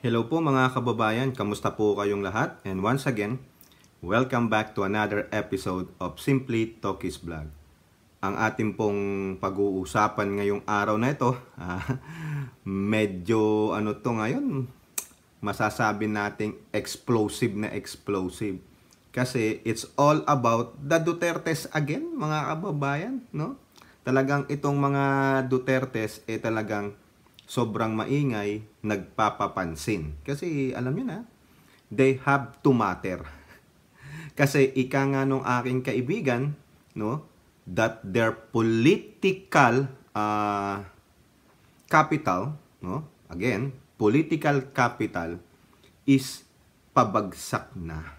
Hello po mga kababayan, kamusta po kayong lahat? And once again, welcome back to another episode of Simply Talkies Vlog. Ang ating pong pag-uusapan ngayong araw na ito, uh, medyo ano to ngayon, masasabi nating explosive na explosive. Kasi it's all about the Dutertes again, mga kababayan, no? Talagang itong mga Dutertes eh talagang sobrang maingay, nagpapapansin. Kasi alam nyo na, they have to matter. Kasi ika nga nung aking kaibigan, no, that their political uh, capital, no, again, political capital is pabagsak na.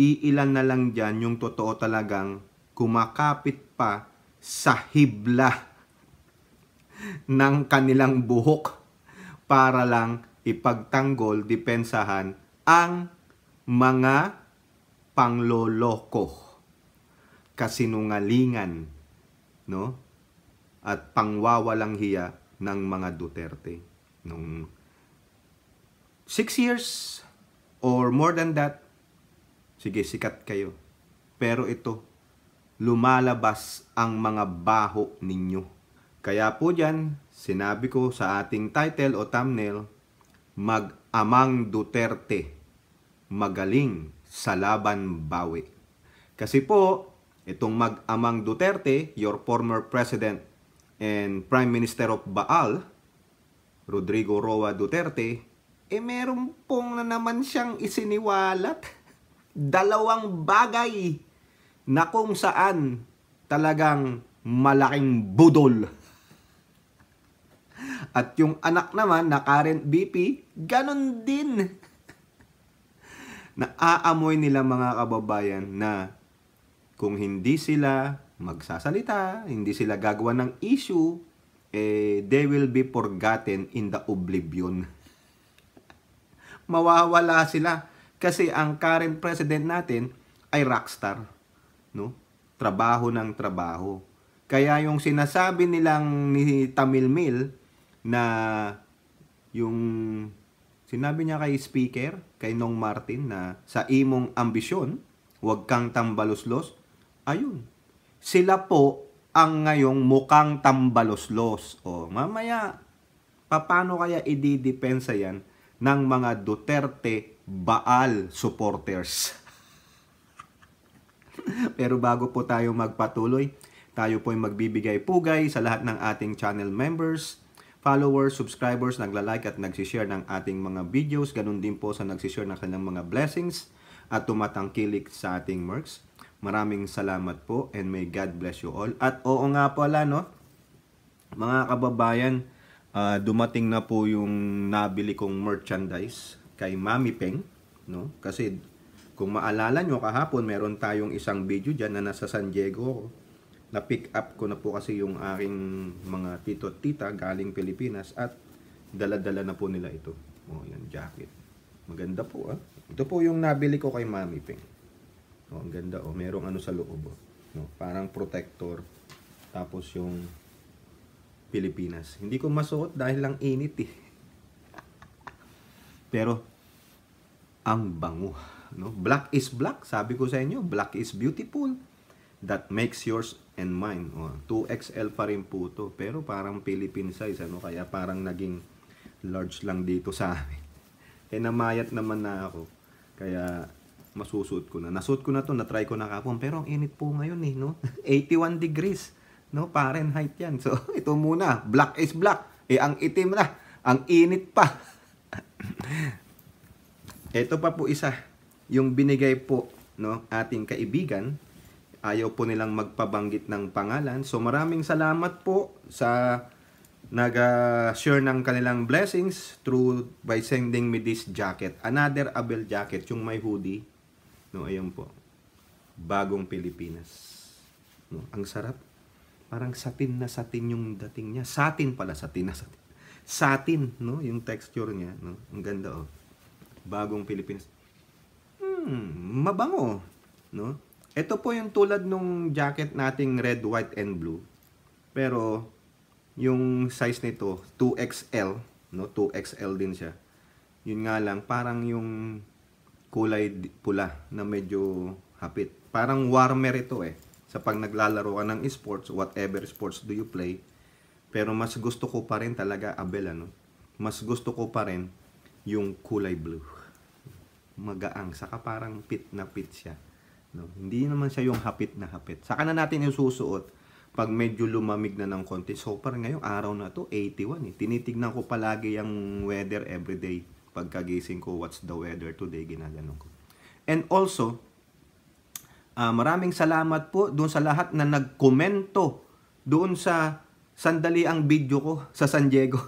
Iilan na lang dyan yung totoo talagang kumakapit pa sa hibla ng kanilang buhok para lang ipagtanggol, depensahan ang mga pangloloko, kasinungalingan, no? At pangwawalang hiya ng mga Duterte. Nung six years or more than that, sige, sikat kayo. Pero ito, lumalabas ang mga baho ninyo kaya po dyan, sinabi ko sa ating title o thumbnail, Mag-amang Duterte, magaling sa laban bawi. Kasi po, itong mag-amang Duterte, your former president and prime minister of Baal, Rodrigo Roa Duterte, eh meron pong na naman siyang isiniwalat. Dalawang bagay na kung saan talagang malaking budol at yung anak naman na current BP, ganun din. Naaamoy nila mga kababayan na kung hindi sila magsasalita, hindi sila gagawa ng issue, eh, they will be forgotten in the oblivion. Mawawala sila. Kasi ang current president natin ay rockstar. No? Trabaho ng trabaho. Kaya yung sinasabi nilang ni Tamil Mil, na yung sinabi niya kay speaker, kay Nong Martin na sa imong ambisyon, huwag kang tambaloslos. Ayun, sila po ang ngayong mukhang tambaloslos. O mamaya, paano kaya ididepensa yan ng mga Duterte Baal supporters? Pero bago po tayo magpatuloy, tayo po ay magbibigay pugay sa lahat ng ating channel members, followers, subscribers, nagla-like at nagsishare ng ating mga videos. Ganun din po sa nagsishare ng kanilang mga blessings at tumatangkilik sa ating mercs. Maraming salamat po and may God bless you all. At oo nga pala no, mga kababayan, uh, dumating na po yung nabili kong merchandise kay Mami Peng. No? Kasi kung maalala nyo kahapon, meron tayong isang video dyan na nasa San Diego na-pick up ko na po kasi yung aking mga tito at tita galing Pilipinas at dala-dala na po nila ito. O, oh, yan, jacket. Maganda po, ah. Ito po yung nabili ko kay Mami Ping. O, oh, ang ganda, o. Oh. Merong ano sa loob, oh. No, parang protector. Tapos yung Pilipinas. Hindi ko masuot dahil lang init, eh. Pero, ang bango. No? Black is black. Sabi ko sa inyo, black is beautiful. That makes yours and mine. Oh, 2XL pa rin po to. Pero parang Philippine size. Ano? Kaya parang naging large lang dito sa amin. Eh namayat naman na ako. Kaya masusuot ko na. Nasuot ko na to, na-try ko na kapon. Pero ang init po ngayon eh, no? 81 degrees. No? Fahrenheit yan. So, ito muna. Black is black. Eh, ang itim na. Ang init pa. ito pa po isa. Yung binigay po, no, ating kaibigan Ayaw po nilang magpabanggit ng pangalan. So maraming salamat po sa nag-share ng kanilang blessings through by sending me this jacket. Another Abel jacket, yung may hoodie. No, ayun po. Bagong Pilipinas. No, ang sarap. Parang satin na satin yung dating niya. Satin pala, satin na satin. Satin, no? Yung texture niya, no? Ang ganda, oh. Bagong Pilipinas. Hmm, mabango, no? Ito po yung tulad nung jacket nating red, white, and blue. Pero yung size nito 2XL, no? 2XL din siya. Yun nga lang parang yung kulay pula na medyo hapit. Parang warmer ito eh. Sa pag naglalaro ka ng sports, whatever sports do you play. Pero mas gusto ko pa rin talaga Abel ano. Mas gusto ko pa rin yung kulay blue. Magaang saka parang pit na pit siya. No? Hindi naman siya yung hapit na hapit. Saka na natin isusuot pag medyo lumamig na ng konti. So, parang ngayong araw na to 81 eh. Tinitignan ko palagi yung weather everyday. Pagkagising ko, what's the weather today, ginaganon ko. And also, uh, maraming salamat po doon sa lahat na nagkomento doon sa sandali ang video ko sa San Diego.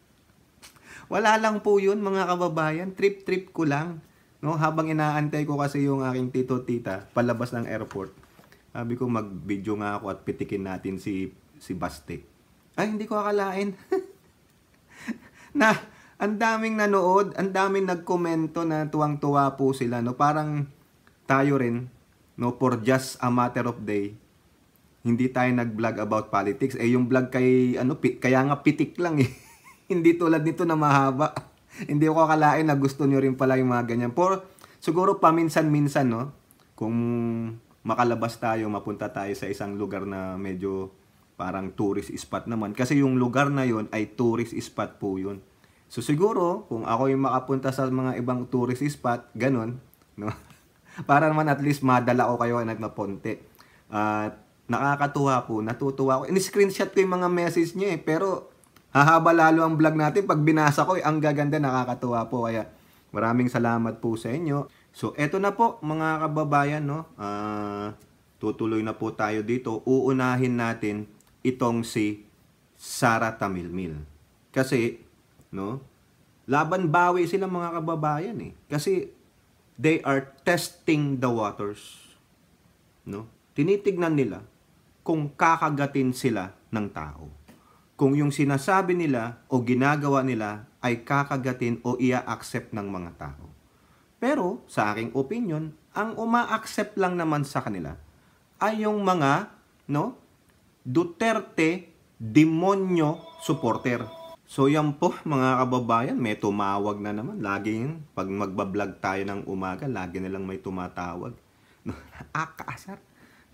Wala lang po yun mga kababayan. Trip-trip ko lang No, habang inaantay ko kasi yung aking tito tita palabas ng airport, sabi ko mag-video nga ako at pitikin natin si si Baste. Ay, hindi ko akalain. na ang daming nanood, ang daming nagkomento na tuwang-tuwa po sila, no? Parang tayo rin, no, for just a matter of day, hindi tayo nag-vlog about politics. Eh, yung vlog kay, ano, pit, kaya nga pitik lang eh. hindi tulad nito na mahaba. Hindi ko akalain na gusto nyo rin pala yung mga ganyan. Por, siguro paminsan-minsan, no? Kung makalabas tayo, mapunta tayo sa isang lugar na medyo parang tourist spot naman. Kasi yung lugar na yon ay tourist spot po yun. So siguro, kung ako yung makapunta sa mga ibang tourist spot, ganun, no? Para naman at least madala ko kayo at nagmaponte. At uh, nakakatuwa po, natutuwa ko. In-screenshot ko yung mga message niya eh, pero Hahaba lalo ang vlog natin. Pag binasa ko, eh, ang gaganda, nakakatuwa po. Kaya maraming salamat po sa inyo. So, eto na po mga kababayan, no? Uh, tutuloy na po tayo dito. Uunahin natin itong si Sara Tamilmil. Kasi, no? Laban bawi sila mga kababayan eh. Kasi they are testing the waters. No? Tinitignan nila kung kakagatin sila ng tao kung yung sinasabi nila o ginagawa nila ay kakagatin o ia-accept ng mga tao. Pero sa aking opinion, ang uma-accept lang naman sa kanila ay yung mga no Duterte demonyo supporter. So yan po mga kababayan, may tumawag na naman. Lagi yun, pag magbablog tayo ng umaga, lagi na lang may tumatawag. Nakakaasar.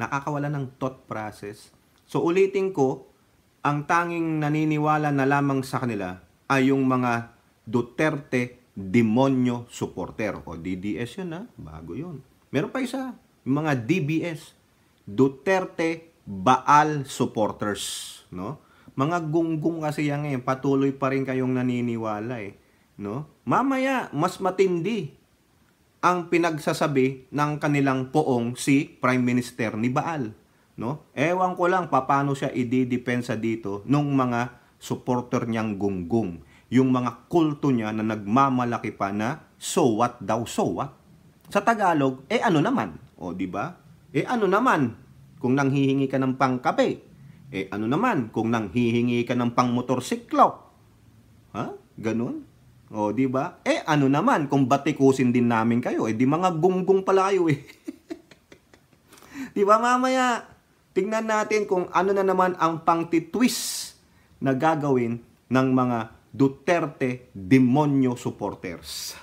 Nakakawala ng thought process. So ulitin ko, ang tanging naniniwala na lamang sa kanila ay yung mga Duterte demonyo supporter o DDS yun ha, bago yun. Meron pa isa, yung mga DBS, Duterte Baal supporters, no? Mga gunggong kasi yan ngayon, eh. patuloy pa rin kayong naniniwala eh, no? Mamaya mas matindi ang pinagsasabi ng kanilang poong si Prime Minister ni Baal no? Ewan ko lang paano siya ididepensa dito nung mga supporter niyang gunggong. Yung mga kulto niya na nagmamalaki pa na so what daw so what. Sa Tagalog, eh ano naman? O di ba? Eh ano naman kung nanghihingi ka ng pangkape? Eh ano naman kung nanghihingi ka ng pangmotorsiklo? Ha? Ganun? O di ba? Eh ano naman kung batikusin din namin kayo? Eh di mga gunggong pala kayo eh. di ba mamaya tingnan natin kung ano na naman ang pangtitwist na gagawin ng mga Duterte demonyo supporters.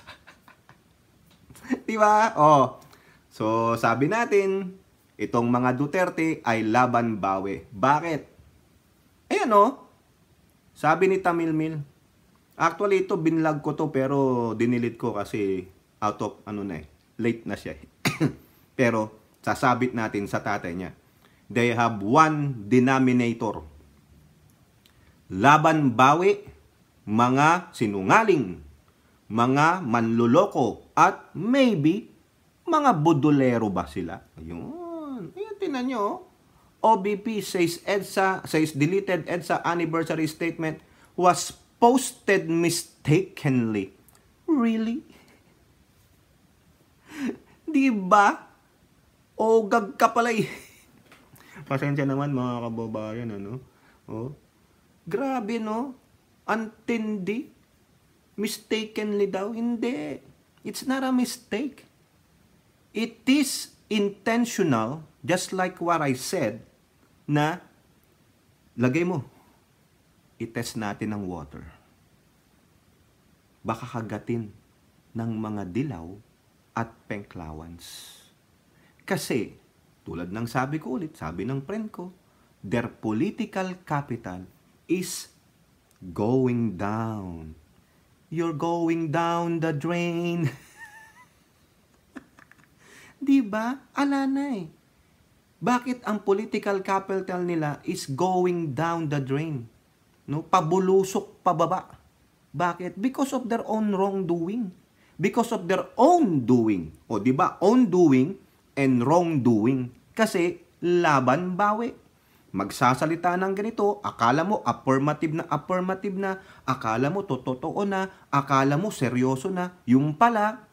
Di ba? Oh. So, sabi natin, itong mga Duterte ay laban bawi. Bakit? Ayan oh. Sabi ni Tamilmil. Actually, ito binlog ko to pero dinilit ko kasi out of ano na eh. Late na siya. Eh. pero sasabit natin sa tatay niya they have one denominator. Laban bawi, mga sinungaling, mga manluloko, at maybe mga budolero ba sila? Ayun. Ayun, tinan nyo. OBP oh. says EDSA, says deleted EDSA anniversary statement was posted mistakenly. Really? Di ba? O gag ka pala eh. Pasensya naman mga kababayan, ano? Oh. Grabe, no? Antindi? Mistakenly daw? Hindi. It's not a mistake. It is intentional, just like what I said, na lagay mo, i-test natin ang water. Baka kagatin ng mga dilaw at pengklawans. Kasi, tulad ng sabi ko ulit, sabi ng friend ko, their political capital is going down. You're going down the drain. 'Di ba? Ala na eh. Bakit ang political capital nila is going down the drain? No, pabulusok pababa. Bakit? Because of their own wrongdoing. Because of their own doing. O, di ba? Own doing and wrongdoing. Kasi laban bawi. Magsasalita ng ganito, akala mo affirmative na affirmative na, akala mo totoo na, akala mo seryoso na. Yung pala,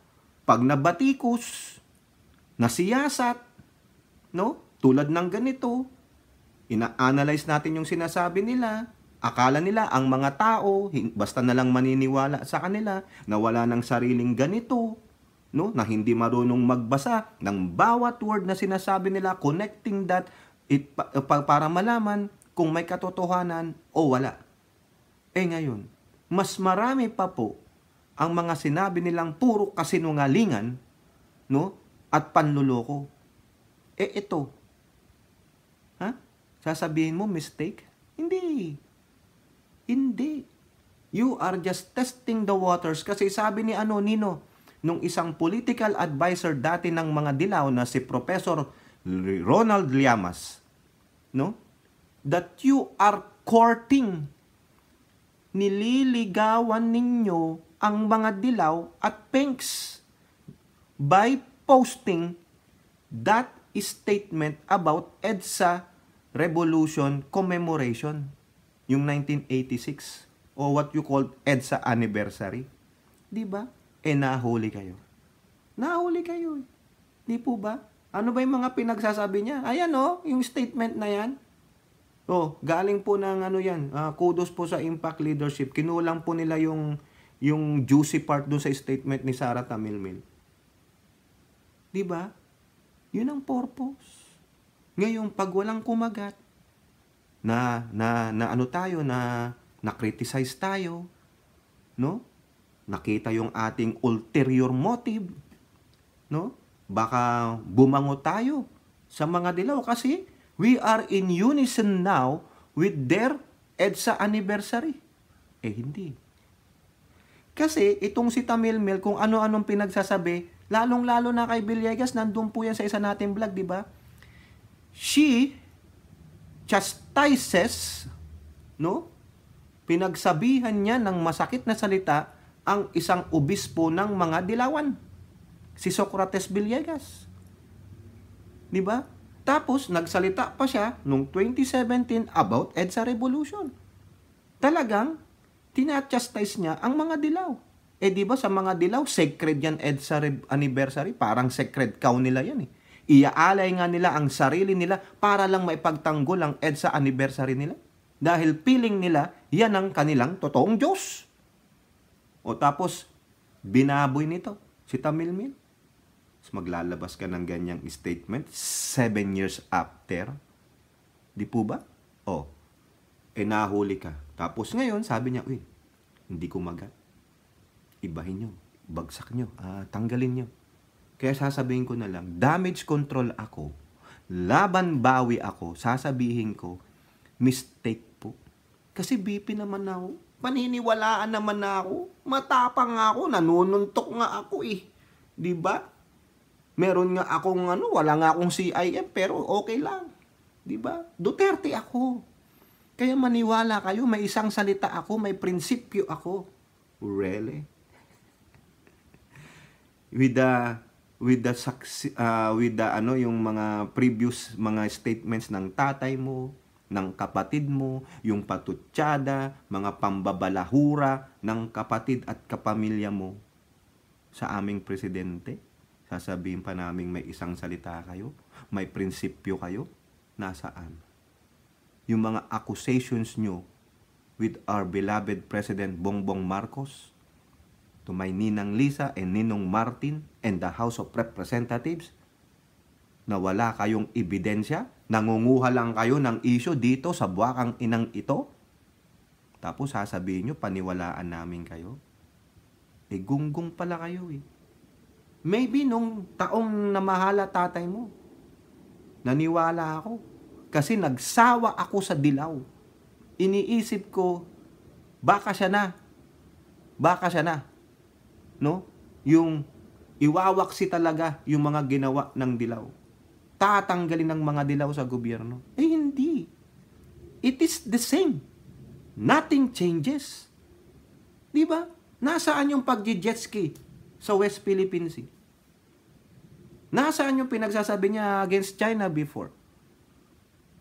pag nabatikos, nasiyasat, no? Tulad ng ganito, ina-analyze natin yung sinasabi nila, Akala nila ang mga tao, basta na lang maniniwala sa kanila na wala ng sariling ganito, no, na hindi marunong magbasa ng bawat word na sinasabi nila, connecting that it, eh, pa, para malaman kung may katotohanan o wala. Eh ngayon, mas marami pa po ang mga sinabi nilang puro kasinungalingan, no, at panluloko. Eh ito, ha? Sasabihin mo mistake? Hindi. Hindi. You are just testing the waters kasi sabi ni ano, Nino, nung isang political advisor dati ng mga dilaw na si Professor Ronald Llamas, no? That you are courting. Nililigawan ninyo ang mga dilaw at pinks by posting that statement about EDSA Revolution Commemoration, yung 1986 o what you called EDSA Anniversary. 'Di ba? eh nahuli kayo. Nahuli kayo. Eh. Di po ba? Ano ba yung mga pinagsasabi niya? Ayan o, oh, yung statement na yan. Oh, galing po ng ano yan, uh, kudos po sa impact leadership. Kinulang po nila yung yung juicy part doon sa statement ni Sara Tamilmil. 'Di ba? 'Yun ang purpose. Ngayon, pag walang kumagat na na na ano tayo na na criticize tayo, no? nakita yung ating ulterior motive, no? Baka bumango tayo sa mga dilaw kasi we are in unison now with their EDSA anniversary. Eh hindi. Kasi itong si Tamilmil kung ano-anong pinagsasabi, lalong-lalo na kay Villegas, nandun po yan sa isa nating vlog, di ba? She chastises, no? Pinagsabihan niya ng masakit na salita ang isang obispo ng mga dilawan. Si Socrates Villegas. 'Di ba? Tapos nagsalita pa siya nung 2017 about EDSA revolution. Talagang tinachastise niya ang mga dilaw. Eh di ba sa mga dilaw, sacred yan EDSA anniversary, parang sacred cow nila yan eh. Iaalay nga nila ang sarili nila para lang maipagtanggol ang EDSA anniversary nila. Dahil feeling nila, yan ang kanilang totoong Diyos. O tapos, binaboy nito si Tamilmin. Tapos maglalabas ka ng ganyang statement seven years after. Di po ba? O, eh nahuli ka. Tapos ngayon, sabi niya, uy, hindi ko magat. Ibahin nyo, bagsak nyo, ah, tanggalin nyo. Kaya sasabihin ko na lang, damage control ako, laban bawi ako, sasabihin ko, mistake po. Kasi BP naman ako. Paniniwalaan naman na ako. Matapang nga ako, nanununtok nga ako eh. 'Di ba? Meron nga akong ano, wala nga akong CIM pero okay lang. 'Di ba? Duterte ako. Kaya maniwala kayo, may isang salita ako, may prinsipyo ako. Really? With the with the uh, with the ano yung mga previous mga statements ng tatay mo, ng kapatid mo, yung patutsada, mga pambabalahura ng kapatid at kapamilya mo sa aming presidente? Sasabihin pa namin may isang salita kayo? May prinsipyo kayo? Nasaan? Yung mga accusations nyo with our beloved President Bongbong Marcos, to my Ninang Lisa and Ninong Martin and the House of Representatives, na wala kayong ebidensya Nangunguha lang kayo ng issue dito sa buwakang inang ito? Tapos sasabihin nyo, paniwalaan namin kayo? Eh, gunggong pala kayo eh. Maybe nung taong namahala tatay mo, naniwala ako. Kasi nagsawa ako sa dilaw. Iniisip ko, baka siya na. Baka siya na. No? Yung iwawak si talaga yung mga ginawa ng dilaw tatanggalin ng mga dilaw sa gobyerno. Eh hindi. It is the same. Nothing changes. Di ba? Nasaan yung pagje-jet sa West Philippine Sea? Nasaan yung pinagsasabi niya against China before?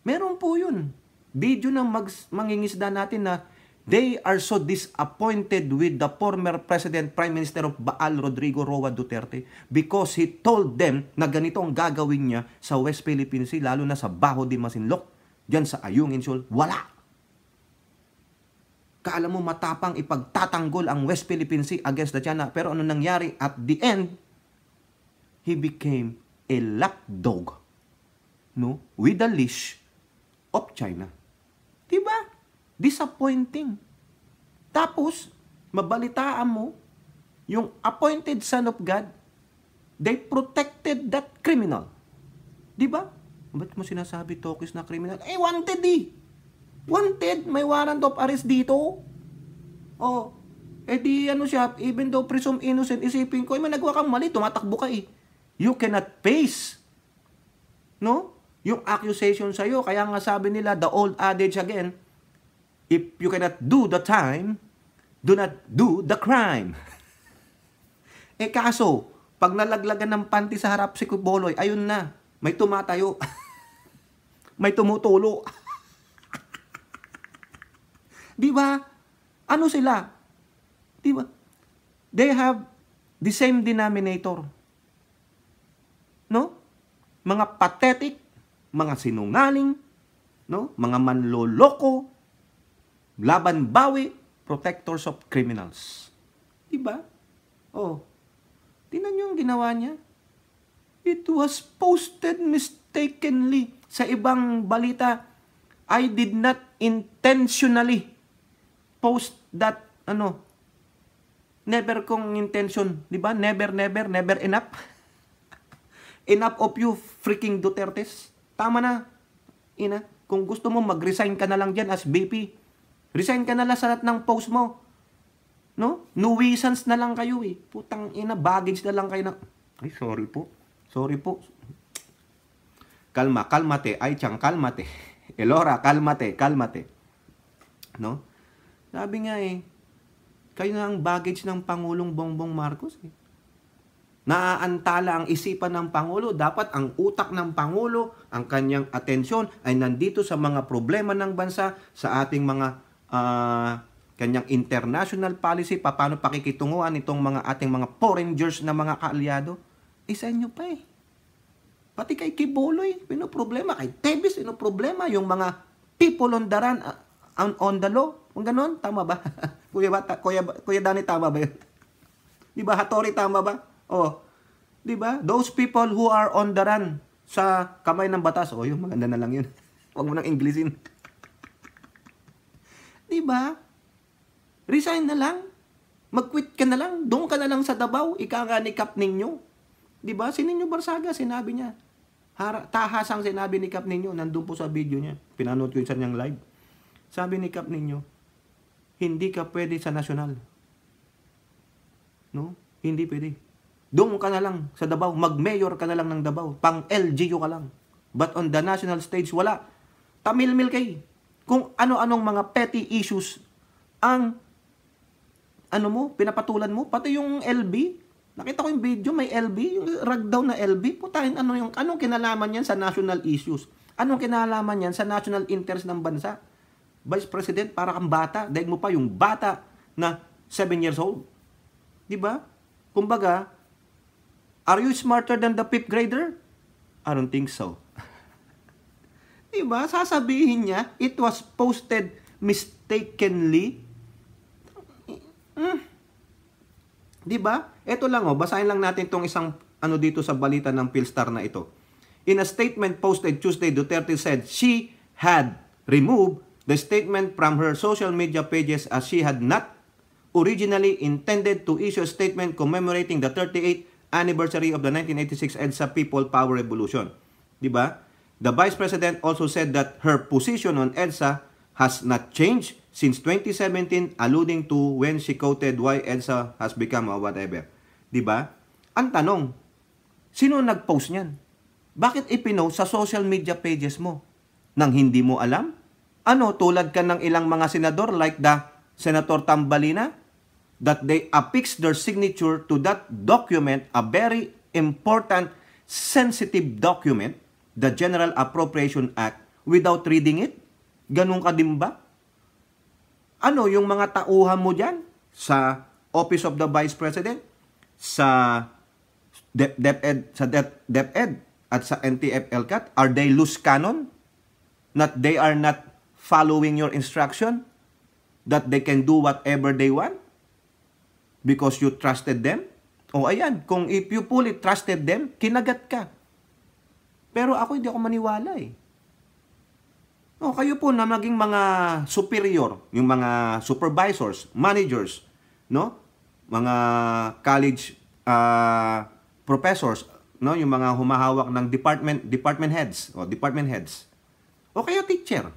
Meron po yun. Video ng mag- mangingisda natin na They are so disappointed with the former President Prime Minister of Baal, Rodrigo Roa Duterte, because he told them na ganito ang gagawin niya sa West Philippine Sea, lalo na sa Baho de Masinloc, dyan sa Ayungin Shoal. Wala! Kaalam mo matapang ipagtatanggol ang West Philippine Sea against the China. Pero ano nangyari? At the end, he became a lapdog no? with the leash of China. Diba? Disappointing. Tapos, mabalitaan mo, yung appointed son of God, they protected that criminal. Di ba? Ba't mo sinasabi tokis na criminal? Eh, wanted eh. Wanted. May warrant of arrest dito. Oh, eh di ano siya, even though presume innocent, isipin ko, eh, may nagawa kang mali, tumatakbo ka eh. You cannot face. No? Yung accusation sa'yo. Kaya nga sabi nila, the old adage again, If you cannot do the time, do not do the crime. eh kaso, pag nalaglagan ng panty sa harap si Kuboloy, ayun na, may tumatayo. may tumutulo. Di ba? Ano sila? Di ba? They have the same denominator. No? Mga pathetic, mga sinungaling, no? Mga manloloko, Laban bawi, protectors of criminals. Di ba? Oh. Tingnan niyo ang ginawa niya. It was posted mistakenly sa ibang balita. I did not intentionally post that ano never kong intention, 'di ba? Never never never enough. enough of you freaking Dutertes. Tama na. Ina, kung gusto mo mag-resign ka na lang diyan as BP, Resign ka na lang sa lahat ng post mo. No? Nuisance na lang kayo eh. Putang ina, baggage na lang kayo na... Ay, sorry po. Sorry po. Kalma, kalmate. Ay, tiyang, kalmate. Elora, kalmate, kalmate. No? Sabi nga eh, kayo na ang baggage ng Pangulong Bongbong Marcos eh. Naaantala ang isipan ng Pangulo. Dapat ang utak ng Pangulo, ang kanyang atensyon ay nandito sa mga problema ng bansa, sa ating mga uh, kanyang international policy, paano pakikitunguan itong mga ating mga foreigners na mga kaalyado, eh sa inyo pa eh. Pati kay Kiboloy, pino problema. Kay Tebis, pino problema. Yung mga people on the run, uh, on, on the law. Kung ganun, tama ba? kuya, ba ta, kuya, kuya Dani, tama ba yun? di ba, Hattori, tama ba? Oh, di ba? Those people who are on the run sa kamay ng batas. O, oh, yung maganda na lang yun. Huwag mo nang Inglesin. Diba? Resign na lang. Mag-quit ka na lang. Doon ka na lang sa Dabaw. Ika nga ni Cap ninyo. Diba? Si Ninyo Barsaga, sinabi niya. Hara, tahas ang sinabi ni Cap ninyo. Nandun po sa video niya. Pinanood ko yung sa niyang live. Sabi ni Cap ninyo, hindi ka pwede sa National. No? Hindi pwede. Doon ka na lang sa Dabaw. Mag-mayor ka na lang ng Dabaw. Pang LGU ka lang. But on the national stage, wala. Tamil-mil kay kung ano-anong mga petty issues ang ano mo, pinapatulan mo, pati yung LB, nakita ko yung video, may LB, yung ragdown na LB, putahin ano yung, anong kinalaman yan sa national issues? Anong kinalaman yan sa national interest ng bansa? Vice President, para kang bata, dahil mo pa yung bata na 7 years old. Di ba? Kumbaga, are you smarter than the fifth grader? I don't think so. Diba? Sasabihin niya, it was posted mistakenly. Mm. Diba? Ito lang oh, basahin lang natin itong isang ano dito sa balita ng Philstar na ito. In a statement posted Tuesday, Duterte said she had removed the statement from her social media pages as she had not originally intended to issue a statement commemorating the 38th anniversary of the 1986 EDSA People Power Revolution. 'Di ba? The Vice President also said that her position on ELSA has not changed since 2017 alluding to when she quoted why ELSA has become a whatever. ba? Diba? Ang tanong, sino nag-post niyan? Bakit ipinow sa social media pages mo? Nang hindi mo alam? Ano, tulad ka ng ilang mga senador like the Senator Tambalina? That they affix their signature to that document, a very important, sensitive document the General Appropriation Act without reading it? Ganun ka din ba? Ano yung mga tauhan mo dyan? Sa Office of the Vice President? Sa DepEd, Dep sa DepEd Dep at sa NTF-LCAT? Are they loose canon? Not they are not following your instruction? That they can do whatever they want? Because you trusted them? O ayan, kung if you fully trusted them, kinagat ka. Pero ako hindi ako maniwala eh. No, oh, kayo po na maging mga superior, yung mga supervisors, managers, no? Mga college uh, professors, no? Yung mga humahawak ng department department heads, o department heads. O kayo teacher.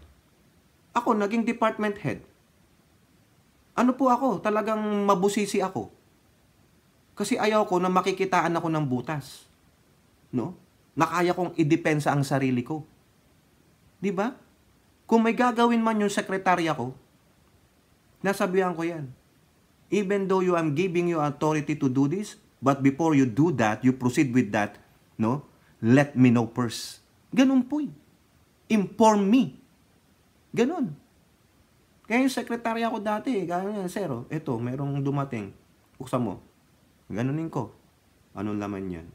Ako naging department head. Ano po ako? Talagang mabusisi ako. Kasi ayaw ko na makikitaan ako ng butas. No? na kaya kong idepensa ang sarili ko. 'Di ba? Kung may gagawin man yung sekretarya ko, nasabihan ko 'yan. Even though you am giving you authority to do this, but before you do that, you proceed with that, no? Let me know first. Ganun po. Eh. Inform me. Ganun. Kaya yung sekretarya ko dati, ganun yan, sir, oh, ito, merong dumating. Buksan mo. Ganunin ko. Anong laman yan?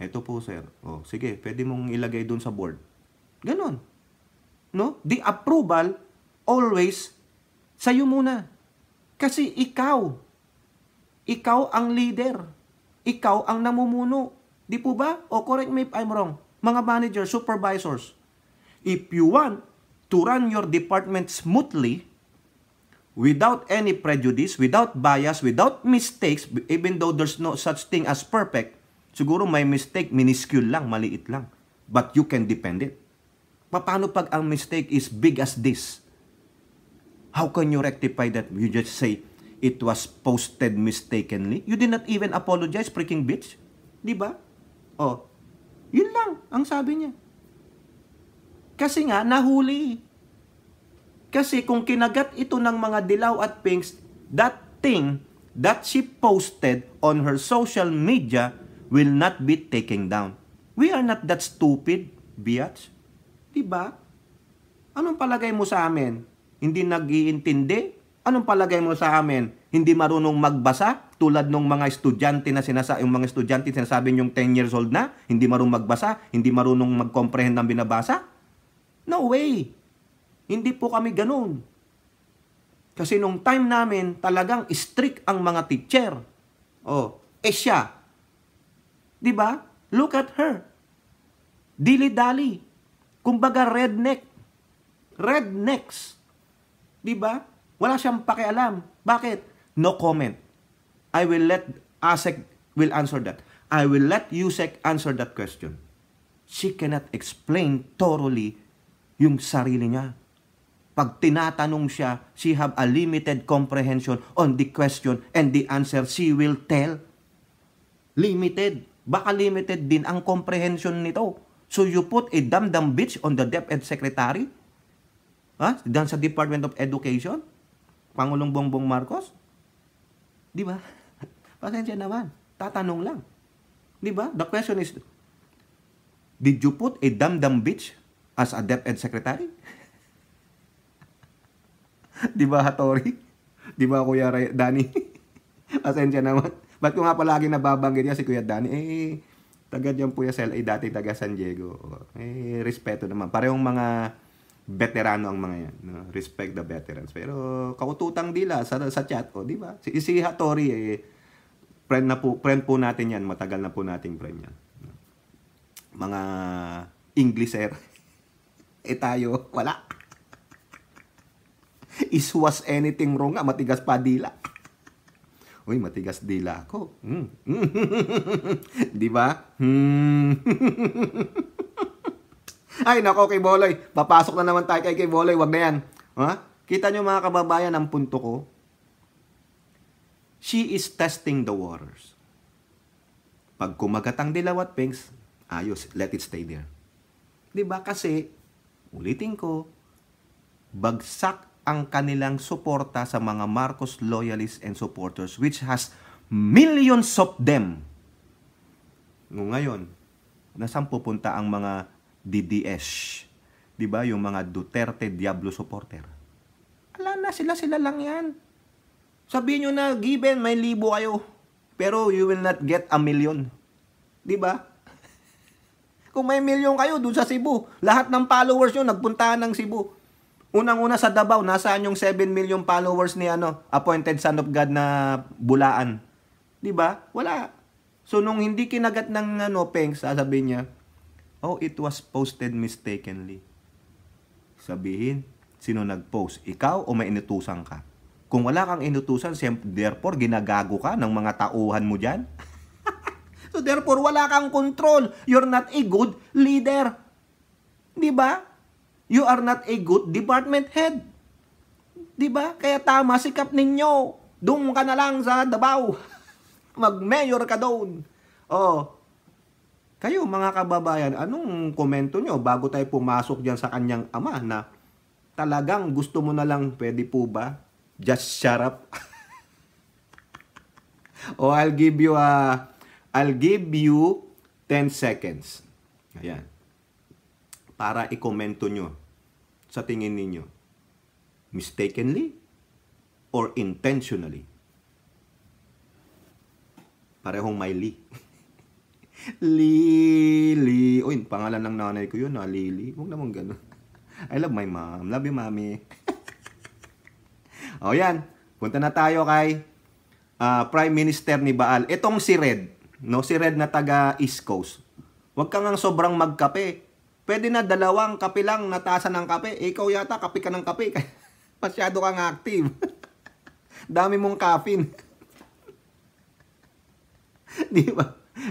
Ito po, sir. O, oh, sige, pwede mong ilagay doon sa board. Ganon. No? The approval, always, sa'yo muna. Kasi ikaw, ikaw ang leader. Ikaw ang namumuno. Di po ba? O correct me if I'm wrong. Mga manager, supervisors, if you want to run your department smoothly, without any prejudice, without bias, without mistakes, even though there's no such thing as perfect, Siguro may mistake, minuscule lang, maliit lang. But you can depend it. Paano pag ang mistake is big as this? How can you rectify that? You just say, it was posted mistakenly. You did not even apologize, freaking bitch. Di ba? Oh, yun lang ang sabi niya. Kasi nga, nahuli. Kasi kung kinagat ito ng mga dilaw at pinks, that thing that she posted on her social media will not be taken down. We are not that stupid, biatch. Diba? Anong palagay mo sa amin? Hindi nagiintindi? Anong palagay mo sa amin? Hindi marunong magbasa? Tulad ng mga estudyante na sinasa, yung mga estudyante sinasabi yung 10 years old na, hindi marunong magbasa, hindi marunong mag-comprehend ng binabasa? No way! Hindi po kami ganun. Kasi nung time namin, talagang strict ang mga teacher. Oh, eh siya, 'Di ba? Look at her. Dili-dali. Kumbaga redneck. Rednecks. 'Di ba? Wala siyang pakialam. Bakit? No comment. I will let ASEC will answer that. I will let Yusek answer that question. She cannot explain thoroughly yung sarili niya. Pag tinatanong siya, she have a limited comprehension on the question and the answer she will tell. Limited baka limited din ang comprehension nito. So you put a damdam bitch on the DepEd Secretary? Ha? Huh? Dan sa Department of Education? Pangulong Bongbong Marcos? Di ba? Pasensya naman. Tatanong lang. Di ba? The question is, did you put a damdam bitch as a DepEd Secretary? Di ba, Hatori? Di ba, Kuya Danny? Pasensya naman. Ba't ko nga palagi nababanggit niya si Kuya Danny? Eh, taga dyan po yung SLA, dati taga San Diego. Eh, respeto naman. Parehong mga veterano ang mga yan. No? Respect the veterans. Pero kaututang dila sa, sa chat. O, di ba? Si, si Hattori, eh, friend, na po, friend po natin yan. Matagal na po nating friend yan. No? Mga Englisher. eh tayo, wala. Is was anything wrong? Matigas pa dila. Uy, matigas dila ako. Mm. Di ba? Hmm. Ay, nako kay Boloy. Papasok na naman tayo kay kay Boloy. Wag na yan. Ha? Kita nyo mga kababayan ang punto ko. She is testing the waters. Pag kumagat ang dilaw at pinks, ayos, let it stay there. ba diba? Kasi, ulitin ko, bagsak ang kanilang suporta sa mga Marcos loyalists and supporters which has millions of them. No, ngayon, nasan pupunta ang mga DDS? 'Di ba, yung mga Duterte Diablo supporter? Ala na sila sila lang 'yan. Sabihin niyo na given may libo kayo, pero you will not get a million. 'Di ba? Kung may milyon kayo doon sa Cebu, lahat ng followers nyo nagpunta ng Cebu. Unang-una sa Davao, nasaan yung 7 million followers ni ano, appointed son of God na bulaan? 'Di ba? Wala. So nung hindi kinagat ng ano, Peng, sasabihin niya, "Oh, it was posted mistakenly." Sabihin, sino nag-post? Ikaw o may inutusan ka? Kung wala kang inutusan, therefore ginagago ka ng mga tauhan mo diyan. so therefore wala kang control. You're not a good leader. 'Di ba? you are not a good department head. 'Di ba? Kaya tama sikap ninyo. Doon ka na lang sa Davao. Mag-mayor ka doon. Oh. Kayo mga kababayan, anong komento nyo bago tayo pumasok diyan sa kanyang ama na talagang gusto mo na lang pwede po ba? Just shut up. o oh, I'll give you a uh, I'll give you 10 seconds. Ayan. Para ikomento nyo sa tingin ninyo? Mistakenly or intentionally? Parehong may li. Lili. Uy, pangalan ng nanay ko yun, ha? Ah, Lili. Huwag naman ganun. I love my mom. Love you, mommy. o, oh, yan. Punta na tayo kay uh, Prime Minister ni Baal. Itong si Red. No? Si Red na taga East Coast. Huwag kang ang sobrang magkape. Pwede na dalawang kape lang natasan ng kape. Ikaw yata, kape ka ng kape. Masyado kang active. Dami mong caffeine. Di ba?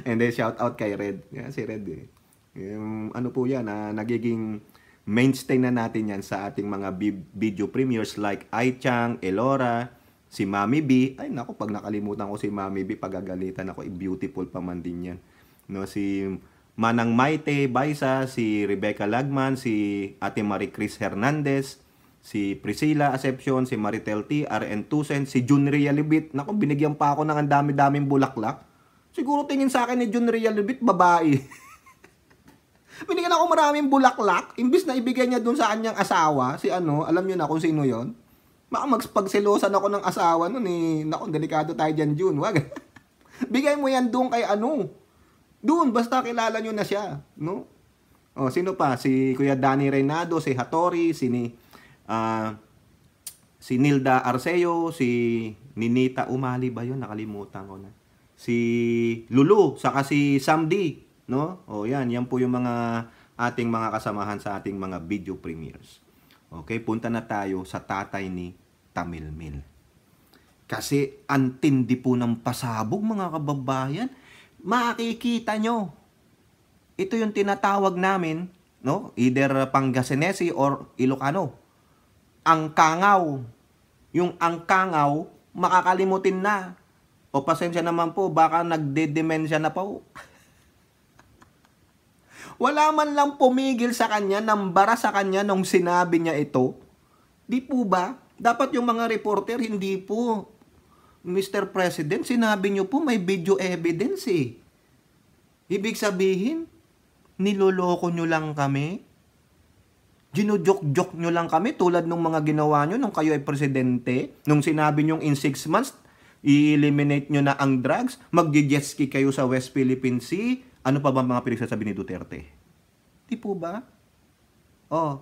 And then shout out kay Red. Yeah, si Red eh. Yung, ano po yan, ah, nagiging mainstay na natin yan sa ating mga video premieres like Aichang, Elora, si Mami B. Ay nako, pag nakalimutan ko si Mami B, pagagalitan ako, eh, beautiful pa man din yan. No, si Manang Maite Baisa, si Rebecca Lagman, si Ate Marie Chris Hernandez, si Priscilla Acepcion, si Maritel T, RN Tucen, si Junria Libit. Naku, binigyan pa ako ng ang dami-daming bulaklak. Siguro tingin sa akin ni Junria Libit, babae. binigyan ako maraming bulaklak. Imbis na ibigay niya dun sa kanyang asawa, si ano, alam niyo na kung sino yon. Baka magpagselosan ako ng asawa nun eh. Naku, delikado tayo dyan, Jun. Wag. Bigay mo yan doon kay ano, doon, basta kilala nyo na siya. No? O, oh, sino pa? Si Kuya Danny Reynado, si Hattori, si, ni, uh, si Nilda Arceo, si Ninita Umali ba yun? Nakalimutan ko na. Si Lulu, saka si Samdi. No? O oh, yan, yan po yung mga ating mga kasamahan sa ating mga video premieres. Okay, punta na tayo sa tatay ni Tamilmil. Kasi antindi po ng pasabog mga kababayan makikita nyo. Ito yung tinatawag namin, no? Either Pangasinesi or Ilocano. Ang kangaw. Yung ang kangaw, makakalimutin na. O pasensya naman po, baka nagdedemensya na po. Wala man lang pumigil sa kanya, nambara sa kanya nung sinabi niya ito. Di po ba? Dapat yung mga reporter, hindi po Mr. President, sinabi nyo po may video evidence eh. Ibig sabihin, niloloko nyo lang kami? Ginujok-jok nyo lang kami tulad ng mga ginawa nyo nung kayo ay presidente? Nung sinabi nyo in 6 months, i-eliminate nyo na ang drugs? Magje-jetski kayo sa West Philippine Sea? Ano pa ba mga pinagsasabi ni Duterte? Di po ba? Oh,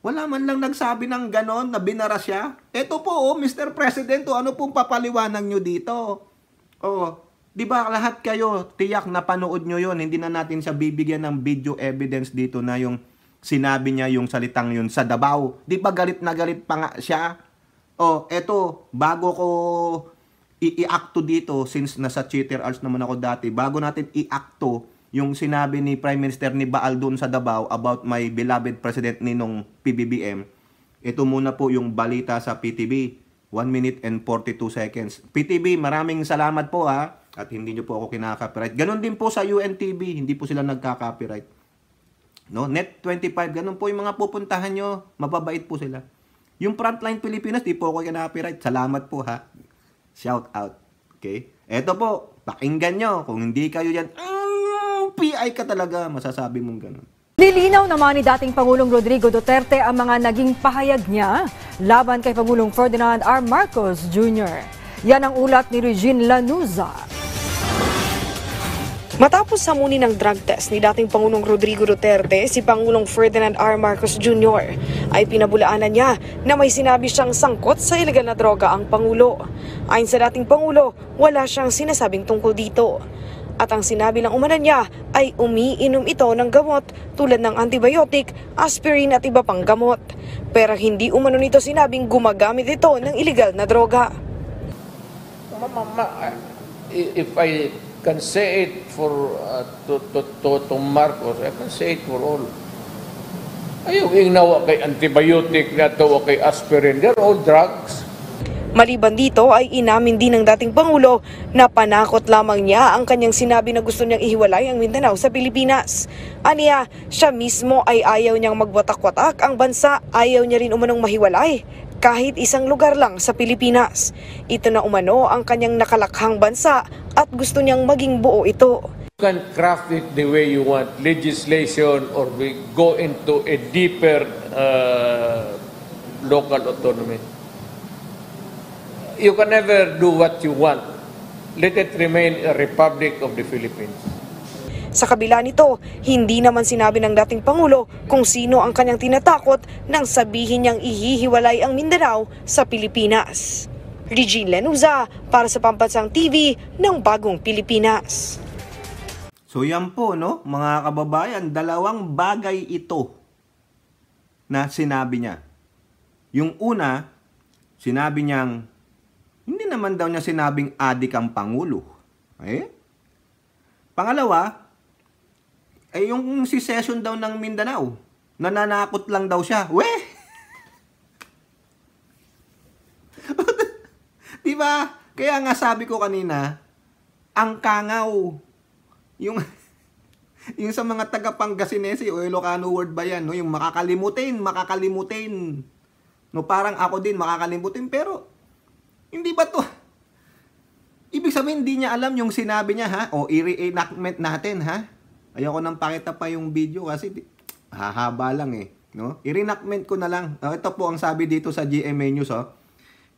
wala man lang nagsabi ng ganon na binara siya. Ito po, oh, Mr. President, oh, ano pong papaliwanag nyo dito? Oh, di ba lahat kayo, tiyak na panood nyo yon Hindi na natin siya bibigyan ng video evidence dito na yung sinabi niya yung salitang yun sa Dabao. Di ba galit na galit pa nga siya? Oh, eto, bago ko i-acto dito, since nasa cheater arts naman ako dati, bago natin i-acto, yung sinabi ni Prime Minister ni Baal doon sa Davao about my beloved President Ninong PBBM, ito muna po yung balita sa PTB. 1 minute and 42 seconds. PTB, maraming salamat po ha. At hindi nyo po ako kinaka-copyright. Ganon din po sa UNTV, hindi po sila nagka-copyright. No? Net 25, ganon po yung mga pupuntahan nyo. Mababait po sila. Yung Frontline Pilipinas, di po ako kinaka-copyright. Salamat po ha. Shout out. Okay? Eto po, pakinggan nyo. Kung hindi kayo yan, mm! Ah, kung PI ka talaga, masasabi mong ganun. Lilinaw naman ni dating Pangulong Rodrigo Duterte ang mga naging pahayag niya laban kay Pangulong Ferdinand R. Marcos Jr. Yan ang ulat ni Regine Lanuza. Matapos samunin ng drug test ni dating Pangulong Rodrigo Duterte, si Pangulong Ferdinand R. Marcos Jr. ay pinabulaanan niya na may sinabi siyang sangkot sa ilegal na droga ang Pangulo. Ayon sa dating Pangulo, wala siyang sinasabing tungkol dito at ang sinabi ng umanan niya ay umiinom ito ng gamot tulad ng antibiotic, aspirin at iba pang gamot. Pero hindi umano nito sinabing gumagamit ito ng illegal na droga. Mama, ma, if I can say it for uh, to, to, to, to Marcos, I can say it for all. Ayaw ingnawa kay antibiotic na to o kay aspirin. They're all drugs. Maliban dito ay inamin din ng dating Pangulo na panakot lamang niya ang kanyang sinabi na gusto niyang ihiwalay ang Mindanao sa Pilipinas. Aniya, siya mismo ay ayaw niyang magwatak-watak ang bansa, ayaw niya rin umanong mahiwalay kahit isang lugar lang sa Pilipinas. Ito na umano ang kanyang nakalakhang bansa at gusto niyang maging buo ito. You can craft it the way you want, legislation or we go into a deeper uh, local autonomy you can never do what you want. Let it remain a Republic of the Philippines. Sa kabila nito, hindi naman sinabi ng dating Pangulo kung sino ang kanyang tinatakot nang sabihin niyang ihihiwalay ang Mindanao sa Pilipinas. Regine Lenuza para sa Pampansang TV ng Bagong Pilipinas. So yan po no, mga kababayan, dalawang bagay ito na sinabi niya. Yung una, sinabi niyang naman daw niya sinabing adik ang Pangulo. Eh? Pangalawa, ay eh, yung si session daw ng Mindanao, nananakot lang daw siya. Weh! Di ba? Kaya nga sabi ko kanina, ang kangaw. Yung yung sa mga taga Pangasinense o Ilocano word ba yan, no? Yung makakalimutin, makakalimutin. No, parang ako din makakalimutin pero hindi ba to? Ibig sabihin, hindi niya alam yung sinabi niya, ha? O, i-reenactment natin, ha? Ayoko nang pakita pa yung video kasi hahaba lang, eh. No? I-reenactment ko na lang. Oh, ito po ang sabi dito sa GMA News, oh.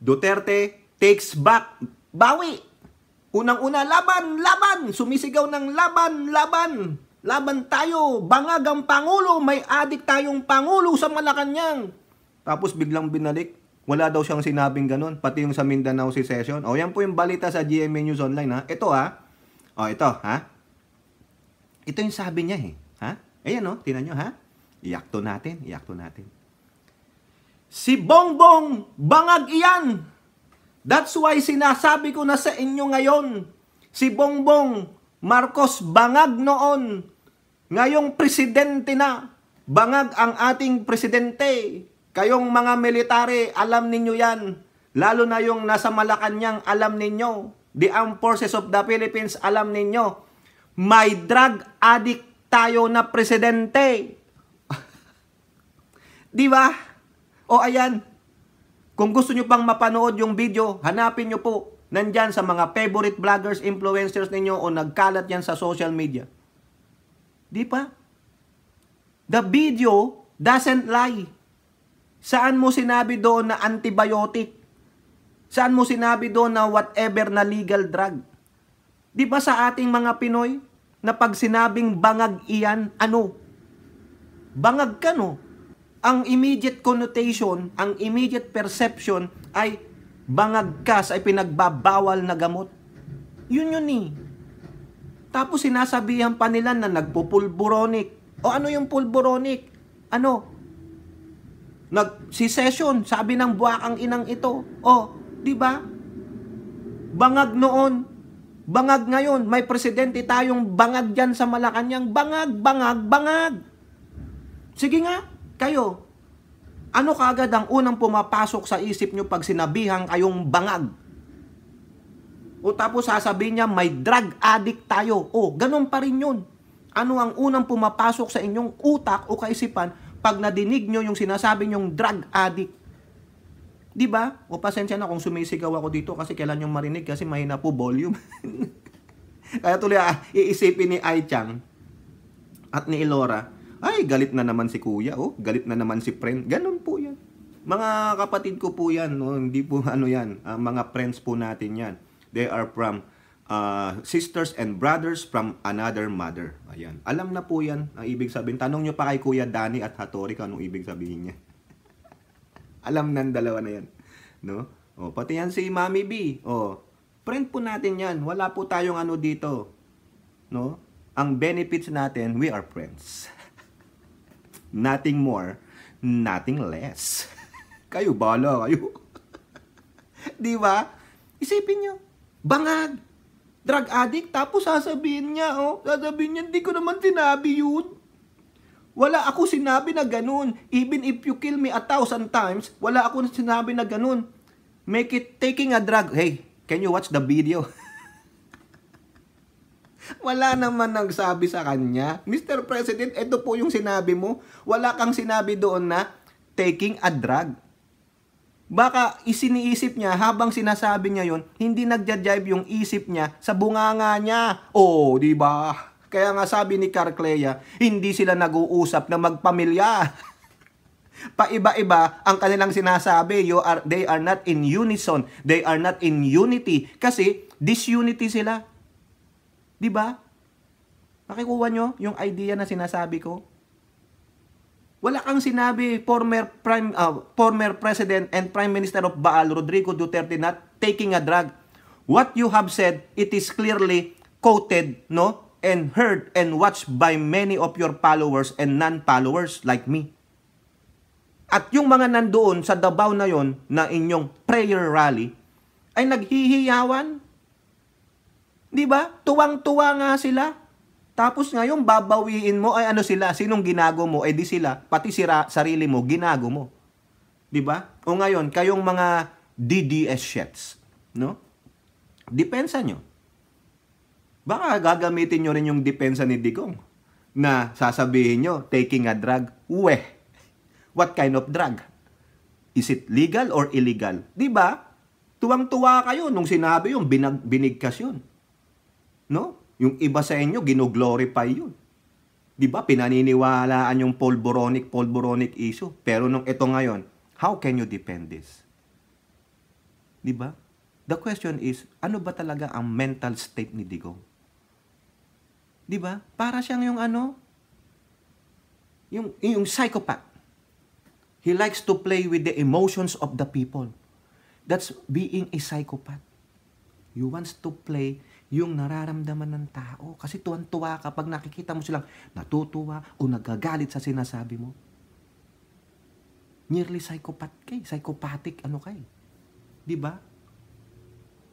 Duterte takes back. Bawi! Unang-una, laban! Laban! Sumisigaw ng laban! Laban! Laban tayo! Bangag ang Pangulo! May adik tayong Pangulo sa Malacanang! Tapos biglang binalik, wala daw siyang sinabing ganun. Pati yung sa Mindanao si Session. O, yan po yung balita sa GMA News Online, ha? Ito, ha? O, ito, ha? Ito yung sabi niya, eh. Ha? Ayan, o. Oh, tinan nyo, ha? Iyakto natin. Iyakto natin. Si Bongbong Bangag iyan! That's why sinasabi ko na sa inyo ngayon, si Bongbong Marcos Bangag noon, ngayong presidente na, bangag ang ating presidente. Kayong mga military, alam ninyo yan. Lalo na yung nasa Malacanang, alam ninyo. The Armed Forces of the Philippines, alam ninyo. May drug addict tayo na presidente. Di ba? O ayan, kung gusto nyo pang mapanood yung video, hanapin nyo po. Nandyan sa mga favorite vloggers, influencers ninyo o nagkalat yan sa social media. Di pa? The video doesn't lie. Saan mo sinabi doon na antibiotic? Saan mo sinabi doon na whatever na legal drug? Di ba sa ating mga Pinoy, na pag sinabing bangag iyan, ano? Bangag ka no? Ang immediate connotation, ang immediate perception ay bangag ka sa pinagbabawal na gamot. Yun yun eh. Tapos sinasabihan pa nila na nagpupulburonic. O ano yung pulburonic? Ano? Nag, si Session, sabi ng buwakang inang ito. Oh, di ba? Bangag noon. Bangag ngayon. May presidente tayong bangag diyan sa Malacañang Bangag, bangag, bangag. Sige nga, kayo. Ano kagad ang unang pumapasok sa isip nyo pag sinabihang kayong bangag? O tapos sasabihin niya, may drug addict tayo. O, ganun pa rin yun. Ano ang unang pumapasok sa inyong utak o kaisipan pag nadinig nyo yung sinasabi nyong drug addict. Di ba? O pasensya na kung sumisigaw ako dito kasi kailan yung marinig kasi mahina po volume. Kaya tuloy ah, iisipin ni Ai Chang at ni Elora, ay galit na naman si kuya, oh, galit na naman si friend. Ganun po yan. Mga kapatid ko po yan, no? hindi po ano yan, uh, mga friends po natin yan. They are from uh, sisters and brothers from another mother. Ayan. Alam na po yan ang ibig sabihin. Tanong nyo pa kay Kuya Danny at Hattori kung anong ibig sabihin niya. Alam ng dalawa na yan. No? O, oh, pati yan si Mami B. O, oh, print po natin yan. Wala po tayong ano dito. No? Ang benefits natin, we are friends. nothing more, nothing less. kayo, bala kayo. Di ba? Isipin nyo. Bangag! drug addict, tapos sasabihin niya, oh, sasabihin niya, hindi ko naman sinabi yun. Wala ako sinabi na ganun. Even if you kill me a thousand times, wala ako sinabi na ganun. Make it taking a drug. Hey, can you watch the video? Wala naman nagsabi sa kanya, Mr. President, ito po yung sinabi mo. Wala kang sinabi doon na taking a drug baka isiniisip niya habang sinasabi niya yon hindi nagja-jive yung isip niya sa bunganga niya. Oh, di ba? Kaya nga sabi ni Carclea, hindi sila nag-uusap na magpamilya. Paiba-iba ang kanilang sinasabi, you are, they are not in unison, they are not in unity, kasi disunity sila. Di ba? Nakikuha nyo yung idea na sinasabi ko? Wala kang sinabi former prime uh, former president and prime minister of Baal Rodrigo Duterte not taking a drug. What you have said it is clearly quoted no and heard and watched by many of your followers and non-followers like me. At yung mga nandoon sa Davao na yon na inyong prayer rally ay naghihiyawan. 'Di ba? Tuwang-tuwa nga sila tapos ngayon, babawiin mo, ay ano sila, sinong ginago mo, eh di sila, pati sira, sarili mo, ginago mo. ba? Diba? O ngayon, kayong mga DDS shits, no? Depensa nyo. Baka gagamitin nyo rin yung depensa ni Digong na sasabihin nyo, taking a drug, uwe. what kind of drug? Is it legal or illegal? ba? Diba? Tuwang-tuwa kayo nung sinabi yung binag binigkas yun. No? Yung iba sa inyo, ginoglorify yun. Di ba? Pinaniniwalaan yung polboronic, polboronic issue. Pero nung ito ngayon, how can you defend this? Di ba? The question is, ano ba talaga ang mental state ni Digong? Di ba? Para siyang yung ano? Yung, yung psychopath. He likes to play with the emotions of the people. That's being a psychopath. You wants to play yung nararamdaman ng tao. Kasi tuwan-tuwa kapag nakikita mo silang natutuwa o nagagalit sa sinasabi mo. Nearly psychopath kay, psychopathic ano kay. 'Di ba?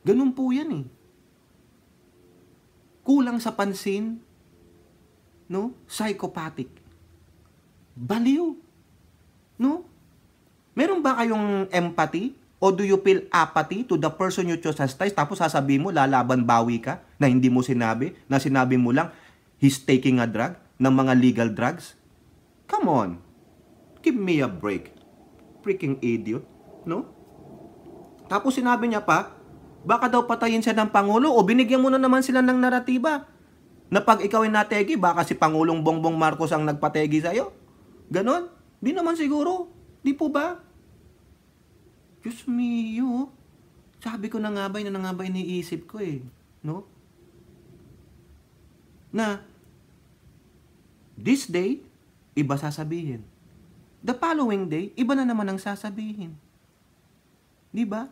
Ganun po 'yan eh. Kulang sa pansin, no? Psychopathic. Baliw. No? Meron ba kayong empathy? O do you feel apathy to the person you chose as ties? tapos sasabihin mo lalaban bawi ka na hindi mo sinabi, na sinabi mo lang he's taking a drug ng mga legal drugs? Come on. Give me a break. Freaking idiot, no? Tapos sinabi niya pa, baka daw patayin siya ng Pangulo o binigyan mo na naman sila ng naratiba na pag ikaw ay nategi, baka si Pangulong Bongbong Marcos ang nagpategi sa'yo. Ganon? Di naman siguro. Di po ba? Diyos mio, sabi ko na nga ba, na nga ba iniisip ko eh. No? Na, this day, iba sasabihin. The following day, iba na naman ang sasabihin. Di ba?